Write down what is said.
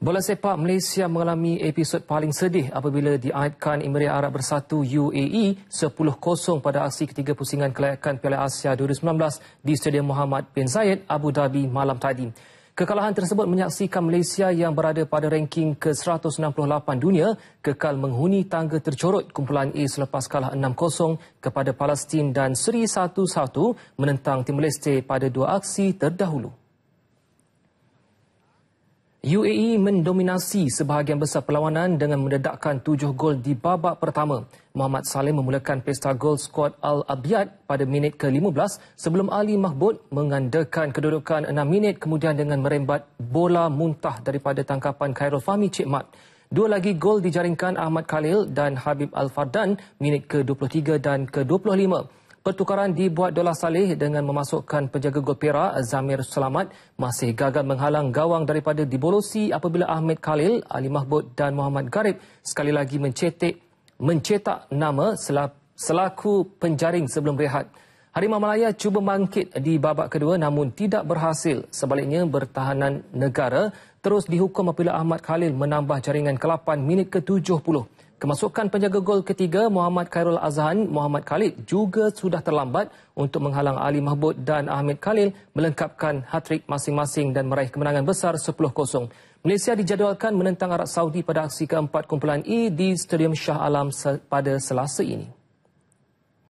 Bola sepak Malaysia mengalami episod paling sedih apabila diaitkan Emirat Arab Bersatu UAE 10-0 pada aksi ketiga pusingan kelayakan Piala Asia 2019 di Stadium Muhammad bin Zayed Abu Dhabi malam tadi. Kekalahan tersebut menyaksikan Malaysia yang berada pada ranking ke-168 dunia kekal menghuni tangga tercorot kumpulan A selepas kalah 6-0 kepada Palestin dan Seri 1-1 menentang Timur Leste pada dua aksi terdahulu. UAE mendominasi sebahagian besar perlawanan dengan mendedakkan tujuh gol di babak pertama. Muhammad Saleh memulakan pesta gol skuad al Abiad pada minit ke-15 sebelum Ali Mahbud mengandakan kedudukan enam minit kemudian dengan merembat bola muntah daripada tangkapan Khairul Fahmi Cik Mat. Dua lagi gol dijaringkan Ahmad Khalil dan Habib Al-Fardan minit ke-23 dan ke-25. Pertukaran dibuat Dola Saleh dengan memasukkan penjaga gol Perak Zamir Selamat masih gagal menghalang gawang daripada Dibolosi apabila Ahmed Khalil, Ali Mahbud dan Muhammad Garib sekali lagi mencetak mencetak nama selaku penjaring sebelum rehat. Harimau Malaya cuba bangkit di babak kedua namun tidak berhasil. Sebaliknya, bertahanan negara terus dihukum apabila Ahmad Khalil menambah jaringan ke-8 minit ke-70. Kemasukan penjaga gol ketiga Muhammad Khairul Azhan, Muhammad Khalid juga sudah terlambat untuk menghalang Ali Mahbud dan Ahmed Khalil melengkapkan hat-trick masing-masing dan meraih kemenangan besar 10-0. Malaysia dijadualkan menentang Arab Saudi pada aksi keempat kumpulan E di Stadium Shah Alam pada selasa ini.